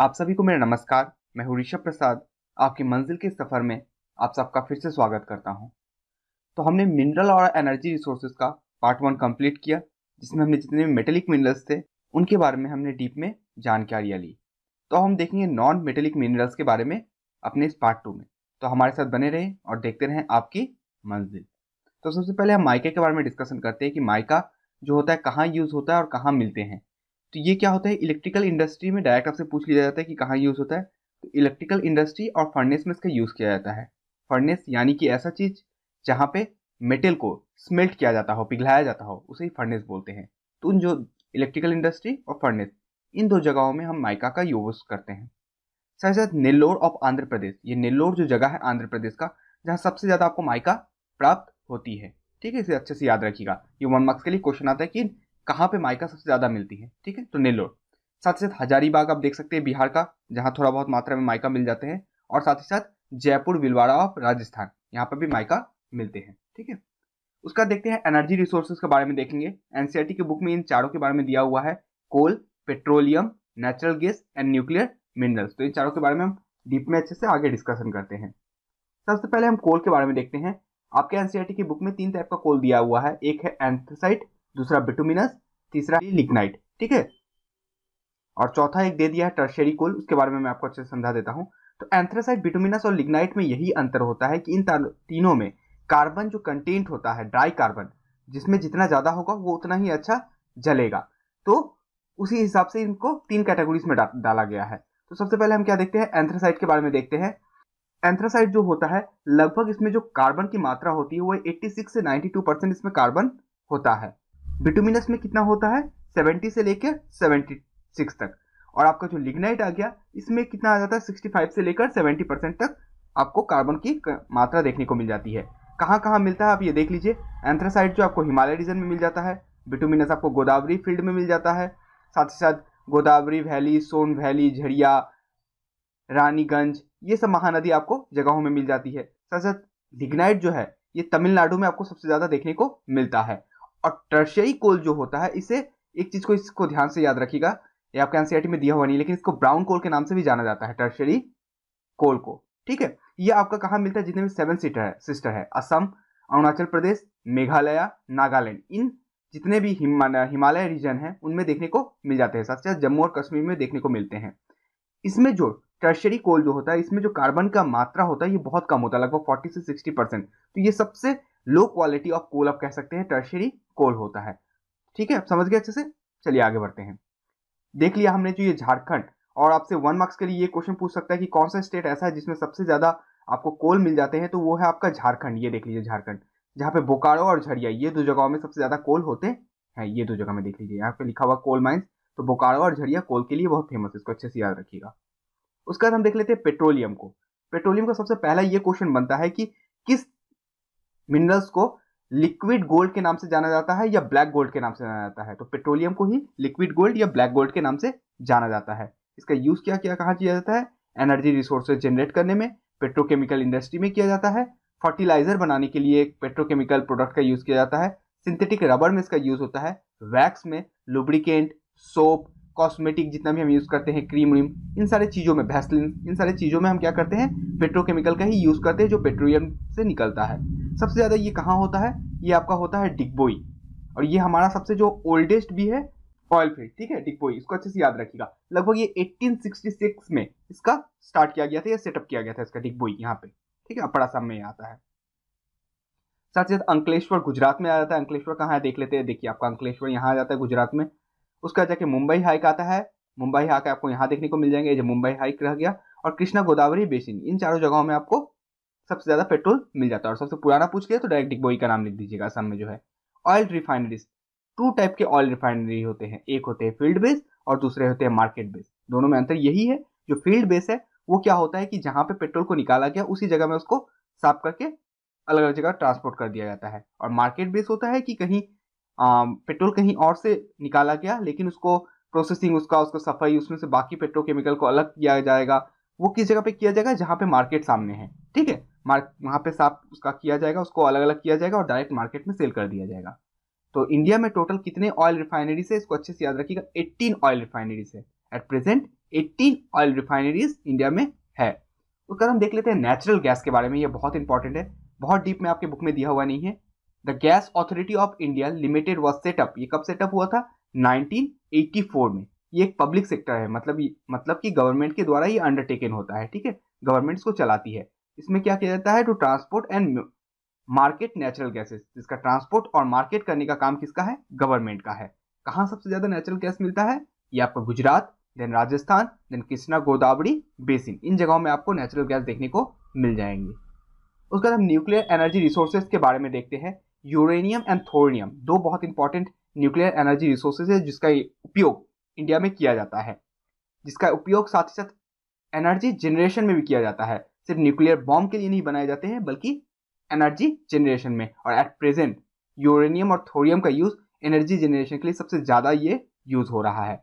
आप सभी को मेरा नमस्कार मैं हूँ ऋषभ प्रसाद आपकी मंजिल के सफ़र में आप सबका फिर से स्वागत करता हूँ तो हमने मिनरल और एनर्जी रिसोर्सेज का पार्ट वन कंप्लीट किया जिसमें हमने जितने भी मेटेलिक मिनरल्स थे उनके बारे में हमने डीप में जानकारियाँ ली तो हम देखेंगे नॉन मेटेलिक मिनरल्स के बारे में अपने इस पार्ट टू में तो हमारे साथ बने रहें और देखते रहें आपकी मंजिल तो सबसे पहले हम माइका के बारे में डिस्कशन करते हैं कि माइका जो होता है कहाँ यूज़ होता है और कहाँ मिलते हैं तो ये क्या होता है इलेक्ट्रिकल इंडस्ट्री में डायरेक्ट आपसे पूछ लिया जाता है कि कहाँ यूज़ होता है तो इलेक्ट्रिकल इंडस्ट्री और फर्नेस में इसका यूज़ किया जाता है फर्नेस यानी कि ऐसा चीज़ जहाँ पे मेटल को स्मेल्ट किया जाता हो पिघलाया जाता हो उसे ही फर्नेस बोलते हैं तो उन जो इलेक्ट्रिकल इंडस्ट्री और फर्नेस इन दो जगहों में हम माइका का यूज़ करते हैं साथ साथ नेल्लोर ऑफ आंध्र प्रदेश ये नेल्लोर जो जगह है आंध्र प्रदेश का जहाँ सबसे ज़्यादा आपको माइका प्राप्त होती है ठीक है इसे अच्छे से याद रखिएगा ये वन मार्क्स के लिए क्वेश्चन आता है कि कहाँ पे माइका सबसे ज़्यादा मिलती है ठीक है तो नेल्लोर साथ ही साथ हजारीबाग आप देख सकते हैं बिहार का जहाँ थोड़ा बहुत मात्रा में माइका मिल जाते हैं और साथ ही साथ जयपुर बिलवाड़ा ऑफ राजस्थान यहाँ पर भी माइका मिलते हैं ठीक है उसका देखते हैं एनर्जी रिसोर्सेज के बारे में देखेंगे एनसीआरटी के बुक में इन चारों के बारे में दिया हुआ है coal petroleum natural gas and nuclear minerals तो इन चारों के बारे में हम डीप में अच्छे से आगे डिस्कशन करते हैं सबसे पहले हम कोल के बारे में देखते हैं आपके एनसीआरटी e की बुक में तीन टाइप का कोल दिया हुआ है एक है एंथसाइट दूसरा बिटुमिनस तीसरा लिग्नाइट ठीक है और चौथा एक दे दिया है टर्शरी कोल उसके बारे में मैं आपको अच्छे से समझा देता हूँ तो एंथ्रासाइट बिटुमिनस और लिग्नाइट में यही अंतर होता है कि इन तीनों में कार्बन जो कंटेंट होता है ड्राई कार्बन जिसमें जितना ज़्यादा होगा वो उतना ही अच्छा जलेगा तो उसी हिसाब से इनको तीन कैटेगरीज में डा, डाला गया है तो सबसे पहले हम क्या देखते हैं एंथ्रासाइट के बारे में देखते हैं एंथ्रासाइट जो होता है लगभग इसमें जो कार्बन की मात्रा होती है वो 86 से 92 परसेंट इसमें कार्बन होता है बिटुमिनस में कितना होता है 70 से लेकर 76 तक और आपका जो लिग्नाइट आ गया इसमें कितना आ जाता है 65 से लेकर 70 परसेंट तक आपको कार्बन की मात्रा देखने को मिल जाती है कहाँ कहाँ मिलता है आप ये देख लीजिए एंथ्रासाइड जो आपको हिमालय रीजन में मिल जाता है बिटुमिनस आपको गोदावरी फील्ड में मिल जाता है साथ ही साथ गोदावरी वैली सोन वैली झड़िया रानीगंज ये सब महानदी आपको जगहों में मिल जाती है साथ साथ लिग्नाइट जो है ये तमिलनाडु में आपको सबसे ज़्यादा देखने को मिलता है और टर्शरी कोल जो होता है इसे एक चीज़ को इसको ध्यान से याद रखिएगा ये आपके एनसीआरटी में दिया हुआ नहीं लेकिन इसको ब्राउन कोल के नाम से भी जाना जाता है टर्शरी कोल को ठीक है ये आपका कहाँ मिलता है जितने भी सेवन सीटर है सिस्टर है असम अरुणाचल प्रदेश मेघालय नागालैंड इन जितने भी हिमालय रीजन है उनमें देखने को मिल जाते हैं साथ साथ जम्मू और कश्मीर में देखने को मिलते हैं इसमें जो टर्शरी कोल जो होता है इसमें जो कार्बन का मात्रा होता है ये बहुत कम होता है लगभग 40 से 60 परसेंट तो ये सबसे लो क्वालिटी ऑफ कोल आप कह सकते हैं टर्शरी कोल होता है ठीक है समझ गए अच्छे से चलिए आगे बढ़ते हैं देख लिया हमने जो ये झारखंड और आपसे वन मार्क्स के लिए ये क्वेश्चन पूछ सकता है कि कौन सा स्टेट ऐसा है जिसमें सबसे ज़्यादा आपको कोल मिल जाते हैं तो वो है आपका झारखंड ये देख लीजिए झारखंड जहाँ पे बोकारो और झरिया ये दो जगहों में सबसे ज़्यादा कोल होते हैं ये दो जगह में देख लीजिए यहाँ पे लिखा हुआ कोल माइंस तो बोकारो और झरिया कोल के लिए बहुत फेमस है इसको अच्छे से याद रखिएगा उसके बाद हम देख लेते हैं पेट्रोलियम को पेट्रोलियम का सबसे पहला ये क्वेश्चन बनता है कि किस मिनरल्स को लिक्विड गोल्ड के नाम से जाना जाता है या ब्लैक गोल्ड के नाम से जाना जाता है तो पेट्रोलियम को ही लिक्विड गोल्ड या ब्लैक गोल्ड के नाम से जाना जाता है इसका यूज़ क्या क्या कहा किया जाता है एनर्जी रिसोर्सेज जनरेट करने में पेट्रोकेमिकल इंडस्ट्री में किया जाता है फर्टिलाइजर बनाने के लिए एक पेट्रोकेमिकल प्रोडक्ट का यूज़ किया जाता है सिंथेटिक रबर में इसका यूज़ होता है वैक्स में लुब्रिकेंट सोप कॉस्मेटिक जितना भी हम यूज़ करते हैं क्रीम व्रीम इन सारे चीज़ों में भैसलिन इन सारे चीज़ों में हम क्या करते हैं पेट्रोकेमिकल का ही यूज़ करते हैं जो पेट्रोलियम से निकलता है सबसे ज़्यादा ये कहाँ होता है ये आपका होता है डिगबोई और ये हमारा सबसे जो ओल्डेस्ट भी है ऑयल फील्ड ठीक है डिगबोई इसको अच्छे से याद रखिएगा लगभग ये 1866 में इसका स्टार्ट किया गया था या सेटअप किया गया था इसका डिगबोई यहाँ पे ठीक है अपड़ असम में आता है साथ ही साथ अंकलेश्वर गुजरात में आ जाता है अंकलेश्वर कहाँ है देख लेते हैं देखिए आपका अंकलेश्वर यहाँ आ जाता है गुजरात में उसका जाके मुंबई हाइक आता है मुंबई हाइक आपको यहाँ देखने को मिल जाएंगे जब मुंबई हाइक रह गया और कृष्णा गोदावरी बेसिन इन चारों जगहों में आपको सबसे ज़्यादा पेट्रोल मिल जाता है और सबसे पुराना पूछ लिया तो डायरेक्ट डिगबोई का नाम लिख दीजिएगा असम में जो है ऑयल रिफाइनरीज टू टाइप के ऑयल रिफाइनरी होते हैं एक होते हैं फील्ड बेस और दूसरे होते हैं मार्केट बेस दोनों में अंतर यही है जो फील्ड बेस है वो क्या होता है कि जहाँ पे पेट्रोल को निकाला गया उसी जगह में उसको साफ करके अलग अलग जगह ट्रांसपोर्ट कर दिया जाता है और मार्केट बेस होता है कि कहीं पेट्रोल कहीं और से निकाला गया लेकिन उसको प्रोसेसिंग उसका उसका सफाई उसमें से बाकी पेट्रोकेमिकल को अलग किया जाएगा वो किस जगह पे किया जाएगा जहाँ पे मार्केट सामने है ठीक है मार्क वहाँ पे साफ उसका किया जाएगा उसको अलग अलग किया जाएगा और डायरेक्ट मार्केट में सेल कर दिया जाएगा तो इंडिया में टोटल कितने ऑयल रिफाइनरीज है इसको अच्छे से याद रखिएगा एट्टीन ऑयल रिफाइनरीज है at present eighteen oil refineries India में है उसके बाद हम देख लेते हैं नेचुरल गैस के बारे में ये बहुत इंपॉर्टेंट है बहुत डीप में आपके बुक में दिया हुआ नहीं है the Gas Authority of India Limited was set up ये कब सेटअप हुआ था 1984 में ये एक पब्लिक सेक्टर है मतलब मतलब कि गवर्नमेंट के द्वारा ये अंडरटेकन होता है ठीक है गवर्नमेंट इसको चलाती है इसमें क्या किया जाता है to transport and market natural gases जिसका ट्रांसपोर्ट और मार्केट करने का काम किसका है गवर्नमेंट का है कहाँ सबसे ज़्यादा नेचुरल गैस मिलता है ये आपको Gujarat then Rajasthan then Krishna Godavari basin इन जगहों में आपको नेचुरल गैस देखने को मिल जाएंगे उसके बाद हम न्यूक्लियर एनर्जी रिसोर्सेज के बारे में देखते हैं यूरेनियम एंड थोरियम दो बहुत इंपॉर्टेंट न्यूक्लियर एनर्जी रिसोर्सेज है जिसका उपयोग इंडिया में किया जाता है जिसका उपयोग साथ ही साथ एनर्जी जनरेशन में भी किया जाता है सिर्फ न्यूक्लियर बॉम्ब के लिए नहीं बनाए जाते हैं बल्कि एनर्जी जनरेशन में और एट प्रेजेंट यूरेनियम और थोरियम का यूज़ एनर्जी जनरेशन के लिए सबसे ज़्यादा ये यूज़ हो रहा है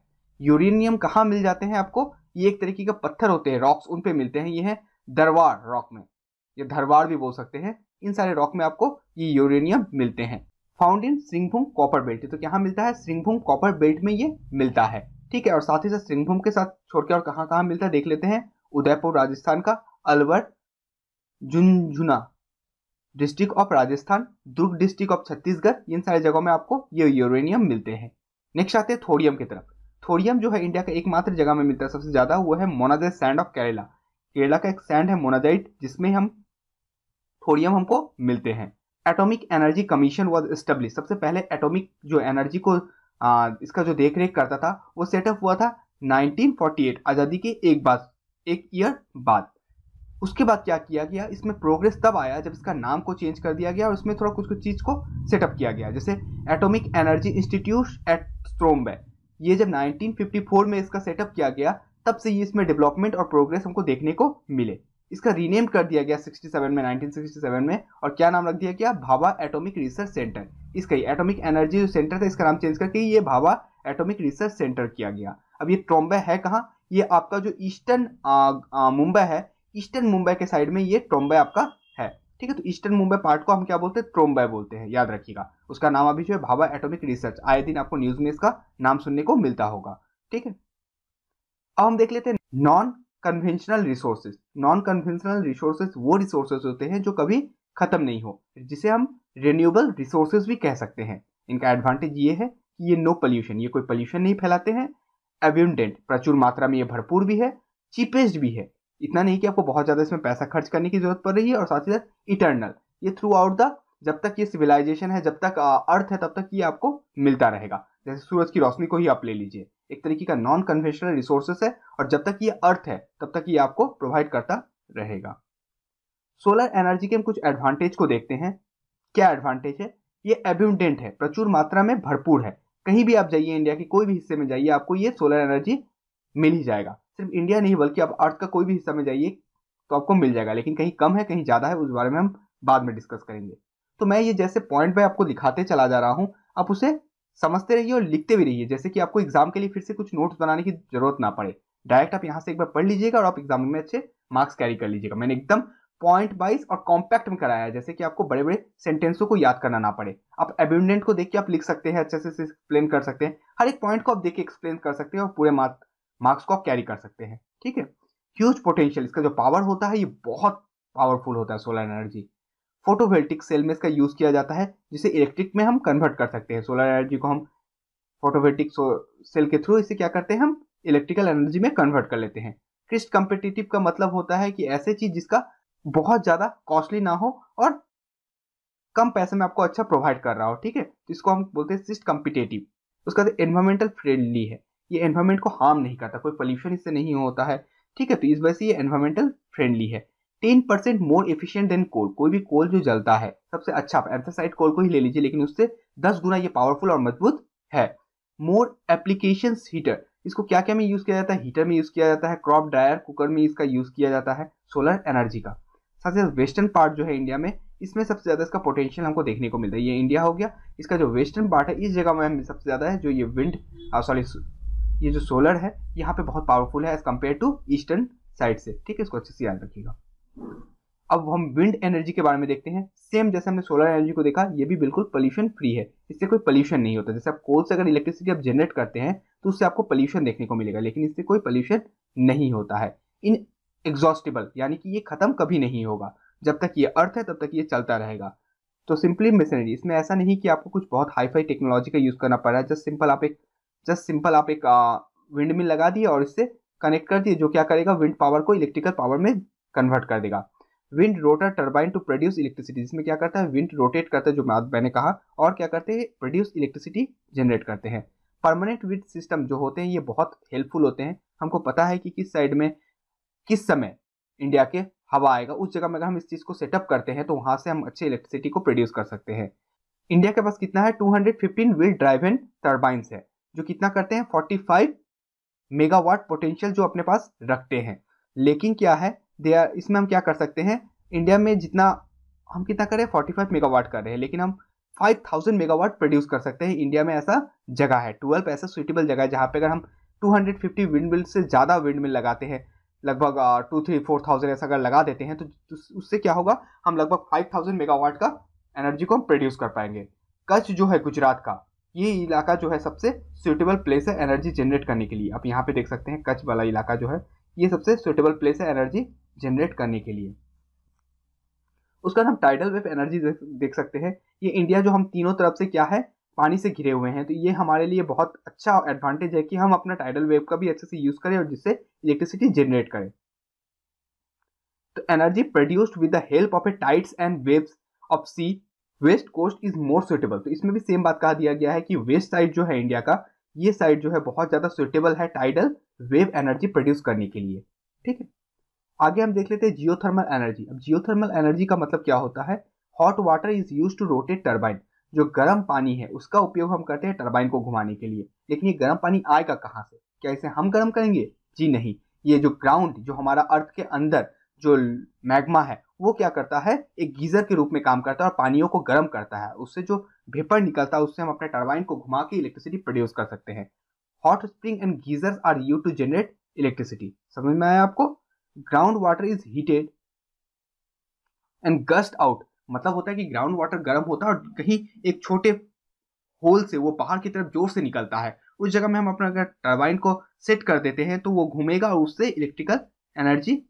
यूरेनियम कहाँ मिल जाते हैं आपको ये एक तरीके का पत्थर होते हैं रॉक्स उन पे मिलते हैं ये है दरवार रॉक में ये धरवार भी बोल सकते हैं इन सारे रॉक में आपको ये यूरेनियम मिलते हैं फाउंड इन श्रिंगभूम कॉपर बेल्ट तो कहाँ मिलता है सिंहभूम कॉपर बेल्ट में ये मिलता है ठीक है और साथ ही साथ सिंहभूम के साथ छोड़ के और कहाँ कहाँ मिलता है देख लेते हैं उदयपुर राजस्थान का Alwar Jhunjhunu district of Rajasthan Durg district of Chhattisgarh इन सारी जगहों में आपको ये यूरेनियम मिलते हैं नेक्स्ट आते हैं थोड़ियम की तरफ थोड़ियम जो है इंडिया का एकमात्र जगह में मिलता है सबसे ज़्यादा वो है monazite sand of Kerala Kerala का एक सैंड है मोनाजाइट जिसमें हम थोड़ियम हमको मिलते हैं atomic energy commission was establish सबसे पहले एटॉमिक जो एनर्जी को आ, इसका जो देख रेख करता था वो सेटअप हुआ था 1948 आज़ादी के एक बाद एक ईयर बाद उसके बाद क्या किया गया इसमें प्रोग्रेस तब आया जब इसका नाम को चेंज कर दिया गया और इसमें थोड़ा कुछ कुछ चीज़ को सेटअप किया गया जैसे atomic energy institute at Trombay ये जब 1954 में इसका सेटअप किया गया तब से ये इसमें डेवलपमेंट और प्रोग्रेस हमको देखने को मिले इसका रीनेम कर दिया गया 67 में 1967 में और क्या नाम रख दिया गया भाभा एटॉमिक रिसर्च सेंटर इसका एटॉमिक एनर्जी जो सेंटर था इसका नाम चेंज करके ये भाभा एटॉमिक रिसर्च सेंटर किया गया अब ये ट्रोम्बे है कहाँ ये आपका जो ईस्टर्न मुंबई है ईस्टर्न मुंबई के साइड में ये ट्रोम्बे आपका है ठीक है तो ईस्टर्न मुंबई पार्ट को हम क्या बोलते हैं ट्रोम्बे बोलते हैं याद रखिएगा उसका नाम अभी जो है भाभा एटोमिक रिसर्च आए दिन आपको न्यूज में इसका नाम सुनने को मिलता होगा ठीक है अब हम देख लेते हैं non conventional resources non conventional resources वो रिसोर्सेज होते हैं जो कभी खत्म नहीं हो जिसे हम रिन्यूएबल रिसोर्सेज भी कह सकते हैं इनका एडवांटेज ये है कि ये नो पॉल्यूशन ये कोई पॉल्यूशन नहीं फैलाते हैं एब्यूडेंट प्रचुर मात्रा में ये भरपूर भी है चीपेस्ट भी है इतना नहीं कि आपको बहुत ज़्यादा इसमें पैसा खर्च करने की जरूरत पड़ रही है और साथ ही साथ इटर्नल ये थ्रू आउट द जब तक ये सिविलाइजेशन है जब तक अर्थ है तब तक ये आपको मिलता रहेगा जैसे सूरज की रोशनी को ही आप ले लीजिए एक तरीके का नॉन कन्वेंशनल रिसोर्सेस है और जब तक ये अर्थ है तब तक ये आपको प्रोवाइड करता रहेगा सोलर एनर्जी के हम कुछ एडवांटेज को देखते हैं क्या एडवांटेज है ये एब्यूडेंट है प्रचुर मात्रा में भरपूर है कहीं भी आप जाइए इंडिया के कोई भी हिस्से में जाइए आपको ये सोलर एनर्जी मिल ही जाएगा सिर्फ इंडिया नहीं बल्कि आप अर्थ का कोई भी हिस्सा में जाइए तो आपको मिल जाएगा लेकिन कहीं कम है कहीं ज़्यादा है उस बारे में हम बाद में डिस्कस करेंगे तो मैं ये जैसे पॉइंट बाय आपको दिखाते चला जा रहा हूँ आप उसे समझते रहिए और लिखते भी रहिए जैसे कि आपको एग्जाम के लिए फिर से कुछ नोट्स बनाने की जरूरत ना पड़े डायरेक्ट आप यहाँ से एक बार पढ़ लीजिएगा और आप एग्जाम में अच्छे मार्क्स कैरी कर लीजिएगा मैंने एकदम पॉइंट वाइज और कॉम्पैक्ट में कराया है जैसे कि आपको बड़े बड़े सेंटेंसों को याद करना ना पड़े आप एबिडेंट को देख के आप लिख सकते हैं अच्छे से एक्सप्लेन कर सकते हैं हर एक पॉइंट को आप देख के एक्सप्लेन कर सकते हैं और पूरे मार्क मार्क्स को आप कैरी कर सकते हैं ठीक है ह्यूज पोटेंशियल इसका जो पावर होता है ये बहुत पावरफुल होता है सोलर एनर्जी फोटोवोल्टिक सेल में इसका यूज़ किया जाता है जिसे इलेक्ट्रिक में हम कन्वर्ट कर सकते हैं सोलर एनर्जी को हम फोटोवोल्टिक सेल के थ्रू इसे क्या करते हैं हम इलेक्ट्रिकल एनर्जी में कन्वर्ट कर लेते हैं क्रिस्ट कम्पिटिटिव का मतलब होता है कि ऐसे चीज जिसका बहुत ज़्यादा कॉस्टली ना हो और कम पैसे में आपको अच्छा प्रोवाइड कर रहा हो ठीक है इसको हम बोलते हैं सिस्ट कम्पिटेटिव उसका एनवायरमेंटल फ्रेंडली है ये एनवायरमेंट को हार्म नहीं करता कोई पोल्यूशन इससे नहीं होता है ठीक है तो इस वजह से ये एनवायरमेंटल फ्रेंडली है ten percent more efficient than coal कोई भी कोल जो जलता है सबसे अच्छा एंथासाइड कोल को ही ले लीजिए लेकिन उससे दस गुना ये पावरफुल और मजबूत है मोर एप्लीकेशन हीटर इसको क्या क्या में यूज किया जाता है हीटर में यूज किया जाता है क्रॉप ड्रायर कुकर में इसका यूज किया जाता है सोलर एनर्जी का साथ ही वेस्टर्न पार्ट जो है इंडिया में इसमें सबसे ज़्यादा इसका पोटेंशियल हमको देखने को मिलता है ये इंडिया हो गया इसका जो वेस्टर्न पार्ट है इस जगह में सबसे ज़्यादा है जो ये विंड सॉरी ये जो सोलर है यहाँ पे बहुत पावरफुल है as compare to eastern side से ठीक है इसको अच्छे से याद रखिएगा अब हम विंड एनर्जी के बारे में देखते हैं सेम जैसे हमने सोलर एनर्जी को देखा ये भी बिल्कुल पोल्यूशन फ्री है इससे कोई पोल्यूशन नहीं होता जैसे आप कोल से अगर इलेक्ट्रिसिटी आप जनरेट करते हैं तो उससे आपको पोल्यूशन देखने को मिलेगा लेकिन इससे कोई पोल्यूशन नहीं होता है इन एग्जॉस्टेबल यानी कि ये खत्म कभी नहीं होगा जब तक ये अर्थ है तब तक ये चलता रहेगा तो सिंपली मिशनरी इसमें ऐसा नहीं कि आपको कुछ बहुत हाई फाई टेक्नोलॉजी का यूज़ करना पड़ रहा है जस्ट सिंपल आप एक जस्ट सिंपल आप एक विंड मिल लगा दिए और इससे कनेक्ट कर दिए जो क्या करेगा विंड पावर को इलेक्ट्रिकल पावर में कन्वर्ट कर देगा wind rotor turbine to produce electricity जिसमें क्या करता है विंड रोटेट करता है जो मैंने कहा और क्या करते हैं प्रोड्यूस इलेक्ट्रिसिटी जनरेट करते हैं परमानेंट विंड सिस्टम जो होते हैं ये बहुत हेल्पफुल होते हैं हमको पता है कि किस साइड में किस समय इंडिया के हवा आएगा उस जगह में अगर हम इस चीज़ को सेटअप करते हैं तो वहाँ से हम अच्छे इलेक्ट्रिसिटी को प्रोड्यूस कर सकते हैं इंडिया के पास कितना है 215 व्हील ड्राइव एंड टर्बाइंस है जो कितना करते हैं 45 मेगावाट पोटेंशियल जो अपने पास रखते हैं लेकिन क्या है दे आर इसमें हम क्या कर सकते हैं इंडिया में जितना हम कितना करें 45 मेगावाट कर रहे हैं लेकिन हम 5000 मेगावाट प्रोड्यूस कर सकते हैं इंडिया में ऐसा जगह है ट्वेल्व ऐसा सुइटेबल जगह है जहाँ पे अगर हम 250 विंड मिल से ज़्यादा विंड मिल लगाते हैं लगभग टू थ्री फोर थाउजेंड ऐसा अगर लगा देते हैं तो उससे क्या होगा हम लगभग फाइव थाउजेंड मेगावाट का एनर्जी को हम प्रोड्यूस कर पाएंगे कच्छ जो है गुजरात का ये इलाका जो है सबसे सुटेबल प्लेस है एनर्जी जनरेट करने के लिए आप यहाँ पे देख सकते हैं कच्छ वाला इलाका जो है ये सबसे सुटेबल प्लेस है एनर्जी जनरेट करने के लिए उसके बाद हम टाइडल वेव एनर्जी देख सकते हैं ये इंडिया जो हम तीनों तरफ से क्या है पानी से घिरे हुए हैं तो ये हमारे लिए बहुत अच्छा एडवांटेज है कि हम अपना टाइडल वेव का भी अच्छे से यूज़ करें और जिससे इलेक्ट्रिसिटी जनरेट करें तो energy produced with the help of a tides and waves of sea west coast is more suitable तो इसमें भी सेम बात कहा दिया गया है कि वेस्ट साइड जो है इंडिया का ये साइड जो है बहुत ज्यादा सुटेबल है टाइडल वेव एनर्जी प्रोड्यूस करने के लिए ठीक है आगे हम देख लेते हैं जियोथर्मल एनर्जी अब जियोथर्मल एनर्जी का मतलब क्या होता है hot water is use to rotate turbine जो गर्म पानी है उसका उपयोग हम करते हैं टर्बाइन को घुमाने के लिए लेकिन ये गर्म पानी आएगा कहाँ से क्या इसे हम गर्म करेंगे जी नहीं ये जो ग्राउंड जो हमारा अर्थ के अंदर जो मैग्मा है वो क्या करता है एक गीज़र के रूप में काम करता है और पानियों को गर्म करता है उससे जो भेपर निकलता है उससे हम अपने टर्बाइन को घुमा के इलेक्ट्रिसिटी प्रोड्यूस कर सकते हैं hot spring and geyser are you to generate electricity समझ में आया आपको ground water is heated and gush out मतलब होता है कि ग्राउंड वाटर गर्म होता है और कहीं एक छोटे होल से वो बाहर की तरफ जोर से निकलता है उस जगह में हम अपना अगर टर्बाइन को सेट कर देते हैं तो वो घूमेगा और उससे इलेक्ट्रिकल एनर्जी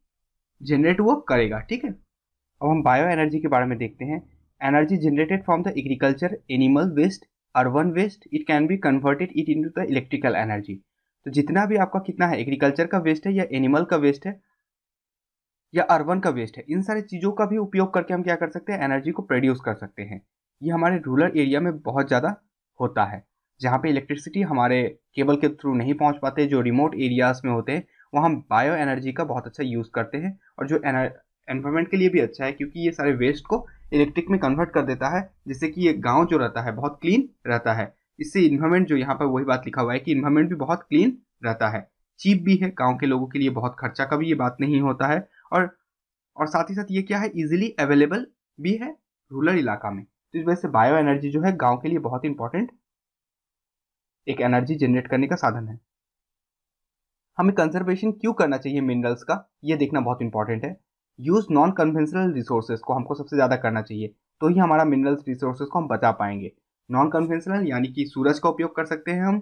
जनरेट वो करेगा ठीक है अब हम बायो एनर्जी के बारे में देखते हैं energy generated from the agriculture animal waste urban waste it can be converted it in the electrical energy तो जितना भी आपका कितना है एग्रीकल्चर का वेस्ट है या एनिमल का वेस्ट है या अर्बन का वेस्ट है इन सारी चीज़ों का भी उपयोग करके हम क्या कर सकते हैं एनर्जी को प्रोड्यूस कर सकते हैं ये हमारे रूरल एरिया में बहुत ज़्यादा होता है जहाँ पे इलेक्ट्रिसिटी हमारे केबल के थ्रू नहीं पहुँच पाते जो रिमोट एरियाज़ में होते हैं वहाँ हम बायो एनर्जी का बहुत अच्छा यूज़ करते हैं और जो एनवायरमेंट के लिए भी अच्छा है क्योंकि ये सारे वेस्ट को इलेक्ट्रिक में कन्वर्ट कर देता है जिससे कि ये गाँव जो रहता है बहुत क्लीन रहता है इससे इन्वायरमेंट जो यहाँ पर वही बात लिखा हुआ है कि इन्वायरमेंट भी बहुत क्लीन रहता है चीप भी है गाँव के लोगों के लिए बहुत खर्चा का भी ये बात नहीं होता है और और साथ ही साथ ये क्या है इजीली अवेलेबल भी है रूरल इलाका में तो इस वजह से बायो एनर्जी जो है गाँव के लिए बहुत इंपॉर्टेंट एक एनर्जी जनरेट करने का साधन है हमें कंजर्वेशन क्यों करना चाहिए मिनरल्स का ये देखना बहुत इंपॉर्टेंट है यूज़ नॉन कन्वेंशनल रिसोर्सेज को हमको सबसे ज़्यादा करना चाहिए तो ही हमारा मिनरल्स रिसोर्सेज को हम बचा पाएंगे नॉन कन्वेंशनल यानी कि सूरज का उपयोग कर सकते हैं हम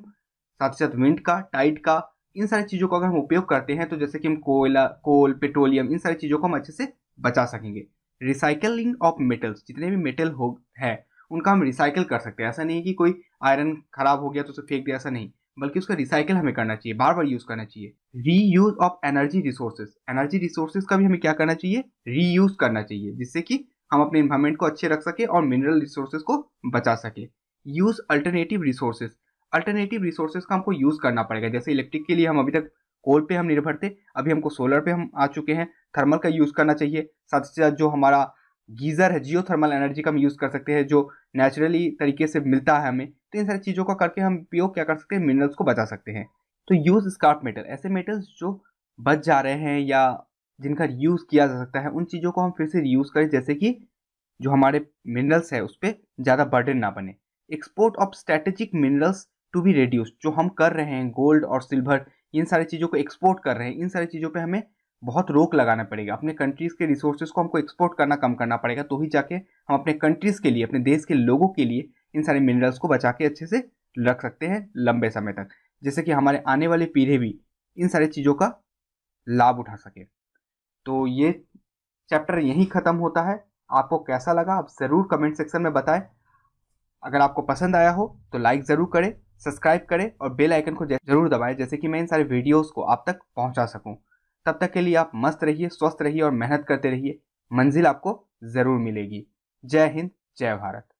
साथ ही साथ विंड का टाइट का इन सारी चीज़ों का अगर हम उपयोग करते हैं तो जैसे कि हम कोयला कोल पेट्रोलियम इन सारी चीज़ों को हम अच्छे से बचा सकेंगे रिसाइकलिंग ऑफ मेटल्स जितने भी मेटल हो है उनका हम रिसाइकल कर सकते हैं ऐसा नहीं कि कोई आयरन खराब हो गया तो उसे फेंक दिया ऐसा नहीं बल्कि उसका रिसाइकिल हमें करना चाहिए बार बार यूज़ करना चाहिए reuse of energy resources energy resources का भी हमें क्या करना चाहिए री यूज़ करना चाहिए जिससे कि हम अपने इन्वायरमेंट को अच्छे रख सकें और मिनरल रिसोर्सेज को बचा सके use alternative resources alternative resources का हमको यूज़ करना पड़ेगा जैसे इलेक्ट्रिक के लिए हम अभी तक कोल पे हम निर्भर थे अभी हमको सोलर पे हम आ चुके हैं थर्मल का यूज़ करना चाहिए साथ ही साथ जो हमारा गीज़र है जियो थर्मल एनर्जी का हम यूज़ कर सकते हैं जो नेचुरली तरीके से मिलता है हमें तो इन सारी चीज़ों का करके हम उपयोग क्या कर सकते हैं मिनरल्स को बचा सकते हैं तो यूज़ स्कार्प मेटल ऐसे मेटल्स जो बच जा रहे हैं या जिनका यूज़ किया जा सकता है उन चीज़ों को हम फिर से यूज़ करें जैसे कि जो हमारे मिनरल्स है उस पर ज़्यादा बर्डन ना बने export of strategic minerals to be reduce जो हम कर रहे हैं गोल्ड और सिल्वर इन सारी चीज़ों को एक्सपोर्ट कर रहे हैं इन सारी चीज़ों पर हमें बहुत रोक लगाना पड़ेगा अपने कंट्रीज़ के रिसोर्सेज को हमको एक्सपोर्ट करना कम करना पड़ेगा तो ही जाके हम अपने कंट्रीज़ के लिए अपने देश के लोगों के लिए इन सारे मिनरल्स को बचा के अच्छे से रख सकते हैं लंबे समय तक जैसे कि हमारे आने वाले पीढ़ी भी इन सारी चीज़ों का लाभ उठा सके तो ये चैप्टर यहीं ख़त्म होता है आपको कैसा लगा आप ज़रूर कमेंट सेक्शन में बताएं अगर आपको पसंद आया हो तो लाइक ज़रूर करें सब्सक्राइब करें और बेल आइकन को जरूर दबाएं जैसे कि मैं इन सारे वीडियोस को आप तक पहुंचा सकूं तब तक के लिए आप मस्त रहिए स्वस्थ रहिए और मेहनत करते रहिए मंजिल आपको ज़रूर मिलेगी जय हिंद जय भारत